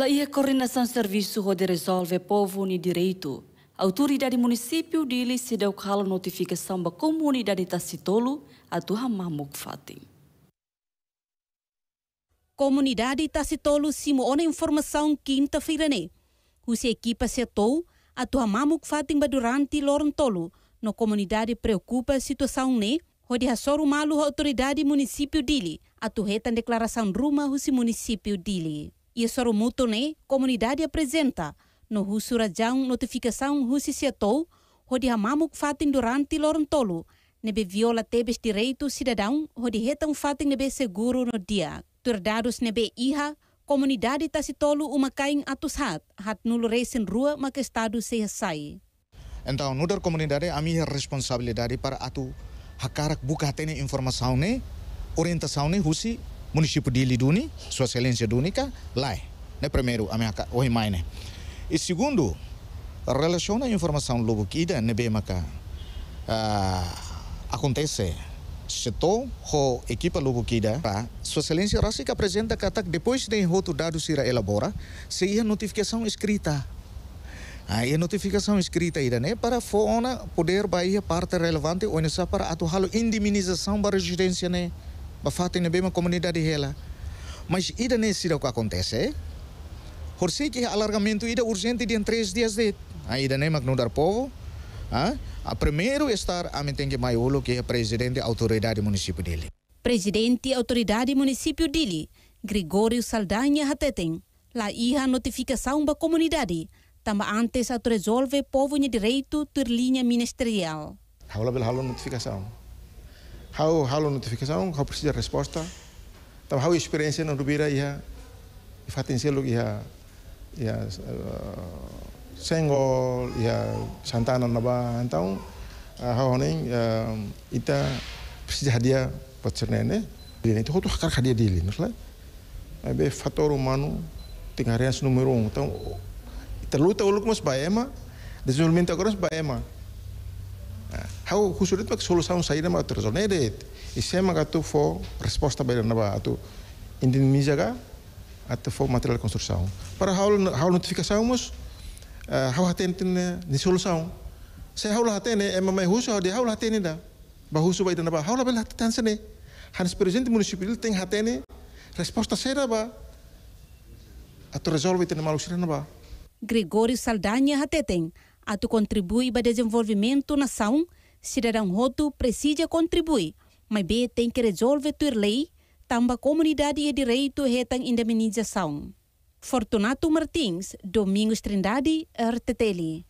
La ia coordenação serviço onde resolve povo ni direito. A autoridade município dili se deu calo notificação da comunidade Tacitolo a Tuhamamuk Fatim. Comunidade Tassitolo simona informação quinta-feira, né? Usa equipa setou a Tuhamamuk Fatim durante Lorontolo. No comunidade preocupa a situação, né? Onde a malu a autoridade município de Ili. A declaração ruma o município dili e Soromuto ne comunidade apresenta no Husurajang notificação Husi Setou, onde hamamuk fatin durante lorontolo, nebe viola tebes direito cidadão, onde retam fatin nebe seguro no dia. Turdados nebe iha, comunidade tasitolo uma caim atus hat, hat nulo resen rua ma que estado se sai. Então, nudar comunidade a minha responsabilidade para atu hakarak buka tene informação ne, orientação ne husi município de Iliduni, Sua Excelência Dunica, lá. Né, primeiro, a minha né. E segundo, relaciona a informação logo que ida na né, BMK uh, ah, acontece. Setor ou equipa logo que ida, tá? Sua Excelência Rássica apresenta que ataque depois de enroto dado se elabora, se a é notificação escrita. Aí a é notificação escrita ida, né? Para fora poder Bahia parte relevante, ou para atuar indemnização para residência, né? bevatten in a Bema comunidade hela. Mas iedereen ziet ook acontece. Por si que alargamento ida urgente de três dias de. Ainda ah, nem mag dar povo. Ah, a primeiro estar a que Maiolo, que é presidente da autoridade do município dele. Presidente da autoridade do município dele, Gregório Saldanha lá La a notificação da comunidade. Tamba antes a resolve povo de direito ter linha ministerial. Há halon notificação. Hau halo notifikasi hau persija resposta. Tapi hau experience yang rubira ya, fatin sih lu ya, ya senggol e iya, santana naba. entau hau eh, honing eh, ita persija hadiah buat cernene Dia itu tuh akar hadiah dili, nusle. Abe foto humano tingarian número um. Terlalu tahu lu kemas bayema, baema, desenvolvimento minta mas bayema. How khusus itu solusi saya nama terzonedet. Isya maga tu for resposta bayar naba atu indemniza ga atu for material construção. Para how how notificação mus how eh, haten tin ni solução. Saya how haten é mamai khusus how dia how haten ida. Bah khusus bayar naba how label haten sene. Hans presidente municipal tem haten resposta será ba atu resolve tin malusira ba. Gregório Saldanha a atu contribui para desenvolvimento nação cidadão roto precisa contribuir, mas B tem que resolver ter lei, a comunidade e direito retam indemnização. Fortunato Martins, Domingos Trindade, RTTL.